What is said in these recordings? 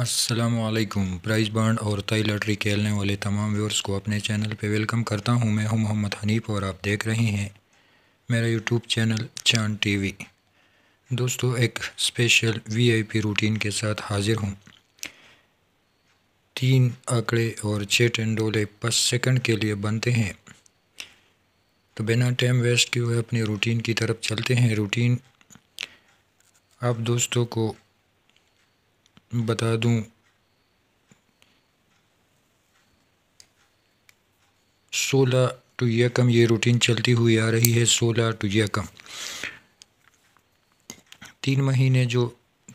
असलकुम price bond और तय लॉटरी खेलने वाले तमाम व्यूअर्स को अपने चैनल पे वेलकम करता हूं मैं हूं मोहम्मद हनीफ और आप देख रहे हैं मेरा यूट्यूब चैनल चांद टीवी दोस्तों एक स्पेशल वीआईपी रूटीन के साथ हाजिर हूं तीन आंकड़े और छः टेंडोले पस सेकंड के लिए बनते हैं तो बिना टाइम वेस्ट किए अपनी रूटीन की तरफ चलते हैं रूटीन आप दोस्तों को बता दूं सोलह टू यकम ये रूटीन चलती हुई आ रही है सोलह टू यकम तीन महीने जो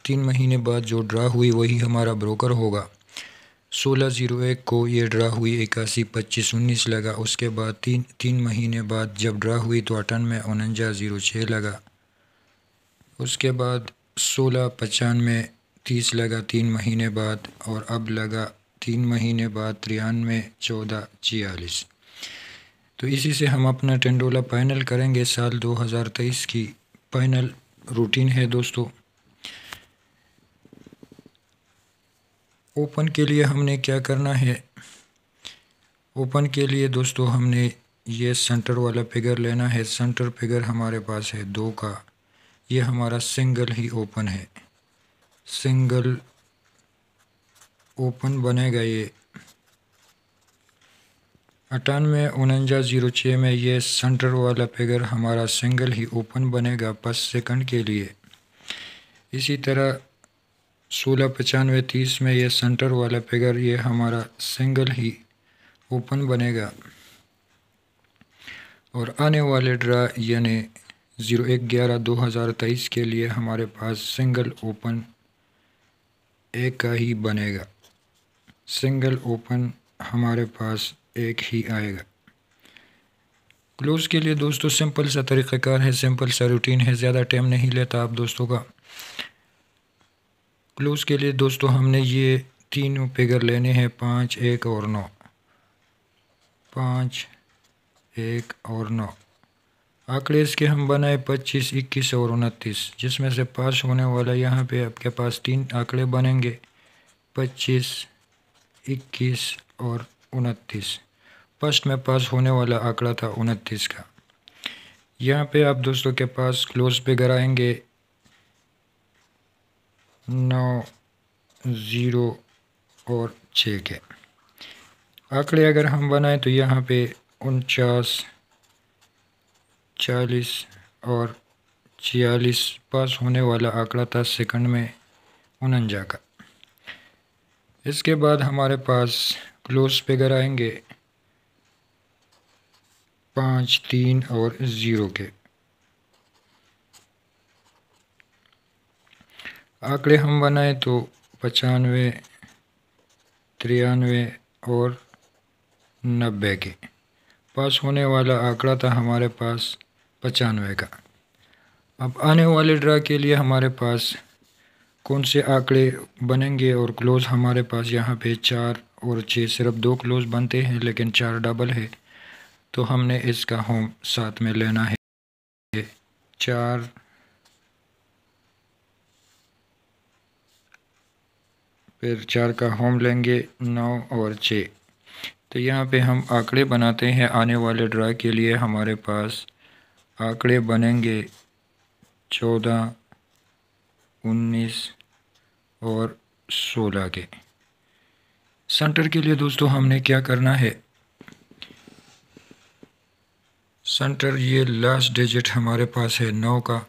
तीन महीने बाद जो ड्रा हुई वही हमारा ब्रोकर होगा सोलह ज़ीरो एक को ये ड्रा हुई इक्यासी पच्चीस उन्नीस लगा उसके बाद तीन तीन महीने बाद जब ड्रा हुई तो अठानवे उनंजा ज़ीरो छः लगा उसके बाद सोलह पचानवे तीस लगा तीन महीने बाद और अब लगा तीन महीने बाद तिरानवे चौदह छियालीस तो इसी से हम अपना टेंडोला पैनल करेंगे साल 2023 की पैनल रूटीन है दोस्तों ओपन के लिए हमने क्या करना है ओपन के लिए दोस्तों हमने ये सेंटर वाला फिगर लेना है सेंटर फिगर हमारे पास है दो का ये हमारा सिंगल ही ओपन है सिंगल ओपन बनेगा ये अठानवे उनंजा जीरो छः में ये सेंटर वाला फिगर हमारा सिंगल ही ओपन बनेगा पस सेकंड के लिए इसी तरह सोलह पचानवे तीस में ये सेंटर वाला फिगर ये हमारा सिंगल ही ओपन बनेगा और आने वाले ड्रा यानी ज़ीरो एक ग्यारह दो हज़ार तेईस के लिए हमारे पास सिंगल ओपन एक का ही बनेगा सिंगल ओपन हमारे पास एक ही आएगा क्लोज़ के लिए दोस्तों सिंपल सा तरीक़ाकार है सिंपल सा रूटीन है ज़्यादा टाइम नहीं लेता आप दोस्तों का क्लोज़ के लिए दोस्तों हमने ये तीनों फिगर लेने हैं पाँच एक और नौ पाँच एक और नौ आंकड़े के हम बनाए पच्चीस इक्कीस और उनतीस जिसमें से पास होने वाला यहाँ पे आपके पास तीन आंकड़े बनेंगे पच्चीस इक्कीस और उनतीस फर्स्ट में पास होने वाला आंकड़ा था उनतीस का यहाँ पे आप दोस्तों के पास क्लोज पे कराएंगे नौ ज़ीरो और छः के आंकड़े अगर हम बनाएं तो यहाँ पे उनचास चालीस और छियालीस पास होने वाला आंकड़ा था सेकंड में उनंजा का इसके बाद हमारे पास क्लोज फिगर आएंगे पाँच तीन और ज़ीरो के आंकड़े हम बनाए तो पचानवे तिरानवे और नब्बे के पास होने वाला आंकड़ा था हमारे पास पचानवे का अब आने वाले ड्रा के लिए हमारे पास कौन से आंकड़े बनेंगे और क्लोज़ हमारे पास यहाँ पे चार और छः सिर्फ दो क्लोज़ बनते हैं लेकिन चार डबल है तो हमने इसका होम साथ में लेना है चार फिर चार का होम लेंगे नौ और छः तो यहाँ पे हम आंकड़े बनाते हैं आने वाले ड्रा के लिए हमारे पास आंकड़े बनेंगे चौदह उन्नीस और सोलह के सेंटर के लिए दोस्तों हमने क्या करना है सेंटर ये लास्ट डिजिट हमारे पास है नौ का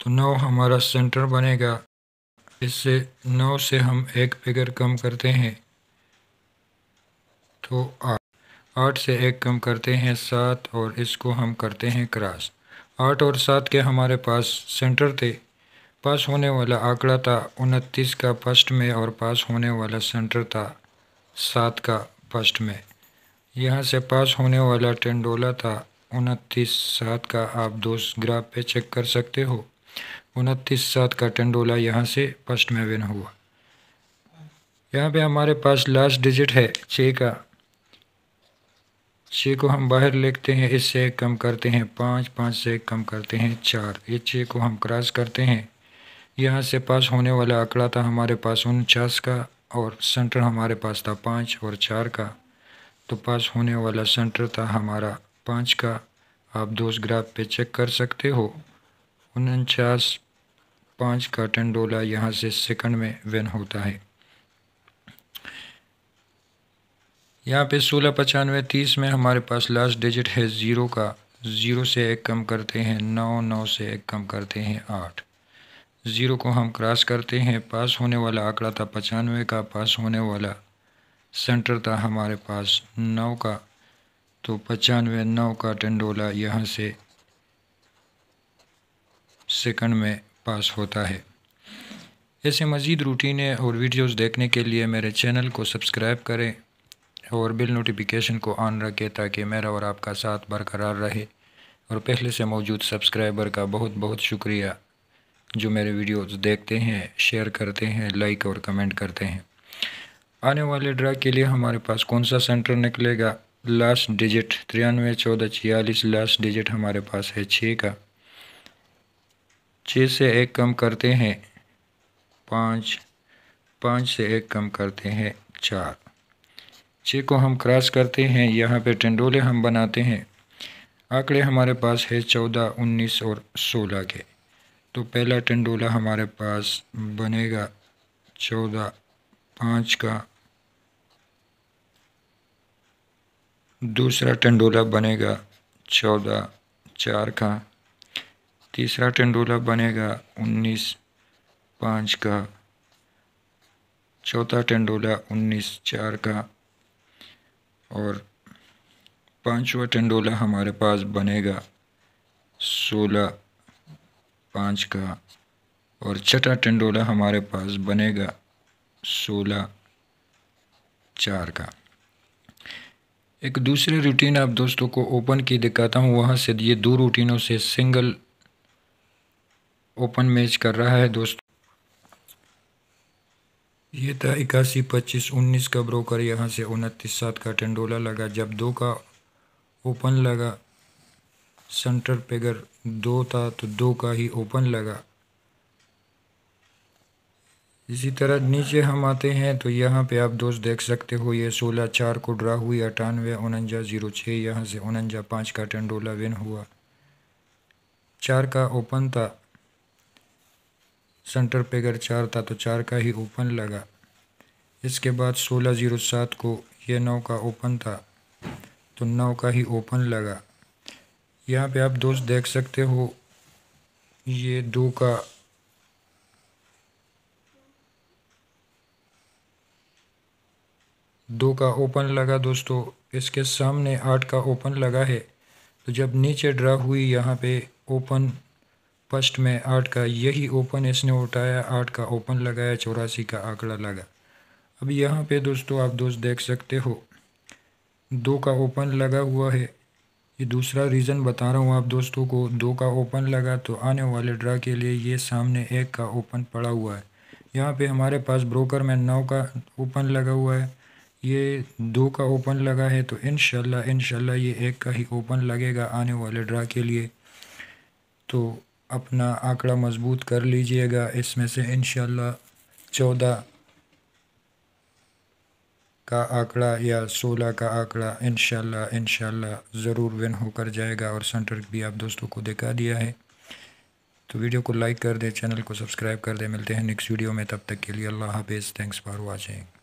तो नौ हमारा सेंटर बनेगा इससे नौ से हम एक फिगर कम करते हैं तो आ आठ से एक कम करते हैं सात और इसको हम करते हैं क्रॉस आठ और सात के हमारे पास सेंटर थे पास होने वाला आंकड़ा था उनतीस का फर्स्ट में और पास होने वाला सेंटर था सात का फर्स्ट में यहाँ से पास होने वाला टेंडोला था उनतीस सात का आप दोस्त ग्राफ पे चेक कर सकते हो उनतीस सात का टेंडोला यहाँ से फर्स्ट में विन हुआ यहाँ पे हमारे पास लास्ट डिजिट है छः का छः को हम बाहर लिखते हैं इससे एक कम करते हैं पाँच पाँच से एक कम करते हैं चार ये छः को हम क्रॉस करते हैं यहाँ से पास होने वाला आंकड़ा था हमारे पास उनचास का और सेंटर हमारे पास था पाँच और चार का तो पास होने वाला सेंटर था हमारा पाँच का आप दोस्त ग्राफ पे चेक कर सकते हो उनचास पाँच का टंडोला यहाँ से सेकंड में वेन होता है यहाँ पे सोलह पचानवे तीस में हमारे पास लास्ट डिजिट है ज़ीरो का ज़ीरो से एक कम करते हैं नौ नौ से एक कम करते हैं आठ ज़ीरो को हम क्रॉस करते हैं पास होने वाला आंकड़ा था पचानवे का पास होने वाला सेंटर था हमारे पास नौ का तो पचानवे नौ का टंडोला यहाँ से सेकंड में पास होता है ऐसे मज़ीद रूटीनें और वीडियोस देखने के लिए मेरे चैनल को सब्सक्राइब करें और बिल नोटिफिकेशन को ऑन रखें ताकि मेरा और आपका साथ बरकरार रहे और पहले से मौजूद सब्सक्राइबर का बहुत बहुत शुक्रिया जो मेरे वीडियोस देखते हैं शेयर करते हैं लाइक और कमेंट करते हैं आने वाले ड्रा के लिए हमारे पास कौन सा सेंटर निकलेगा लास्ट डिजिट तिरानवे चौदह छियालीस लास्ट डिजिट हमारे पास है छः का छः से एक कम करते हैं पाँच पाँच से एक कम करते हैं चार छः को हम क्रॉस करते हैं यहाँ पे टेंडोले हम बनाते हैं आंकड़े हमारे पास है चौदह उन्नीस और सोलह के तो पहला टेंडोला हमारे पास बनेगा चौदह पाँच का दूसरा टेंडोला बनेगा चौदह चार का तीसरा टेंडोला बनेगा उन्नीस पाँच का चौथा टेंडोला उन्नीस चार का और पाँचवा टंडोला हमारे पास बनेगा सोलह पाँच का और छठा टंडोला हमारे पास बनेगा सोलह चार का एक दूसरे रूटीन आप दोस्तों को ओपन की दिखाता हूँ वहाँ से ये दो रूटीनों से सिंगल ओपन मैच कर रहा है दोस्तों ये था इक्यासी पच्चीस उन्नीस का ब्रोकर यहाँ से उनतीस सात का टेंडोला लगा जब दो का ओपन लगा सेंटर पेगर दो था तो दो का ही ओपन लगा इसी तरह नीचे हम आते हैं तो यहाँ पे आप दोस्त देख सकते हो ये सोलह चार को ड्रा हुई अठानवे उनंजा ज़ीरो छः यहाँ से उनंजा पाँच का टेंडोला विन हुआ चार का ओपन था सेंटर पे अगर चार था तो चार का ही ओपन लगा इसके बाद सोलह ज़ीरो सात को ये नौ का ओपन था तो नौ का ही ओपन लगा यहाँ पे आप दोस्त देख सकते हो ये दो का दो का ओपन लगा दोस्तों इसके सामने आठ का ओपन लगा है तो जब नीचे ड्रा हुई यहाँ पे ओपन फर्स्ट में आठ का यही ओपन इसने उठाया आठ का ओपन लगाया चौरासी का आंकड़ा लगा अब यहाँ पे दोस्तों आप दोस्त देख सकते हो दो का ओपन लगा हुआ है ये दूसरा रीज़न बता रहा हूँ आप दोस्तों को दो का ओपन लगा तो आने वाले ड्रा के लिए ये सामने एक का ओपन पड़ा हुआ है यहाँ पे हमारे पास ब्रोकर में नौ का ओपन लगा हुआ है ये दो का ओपन लगा है तो इन शह ये एक का ही ओपन लगेगा आने वाले ड्रा के लिए तो अपना आंकड़ा मजबूत कर लीजिएगा इसमें से इन चौदह का आंकड़ा या सोलह का आंकड़ा इन इन ज़रूर विन होकर जाएगा और सेंटर भी आप दोस्तों को दिखा दिया है तो वीडियो को लाइक कर दें चैनल को सब्सक्राइब कर दें मिलते हैं नेक्स्ट वीडियो में तब तक के लिए अल्लाह हाफिज़ थैंक्स फॉर वॉचिंग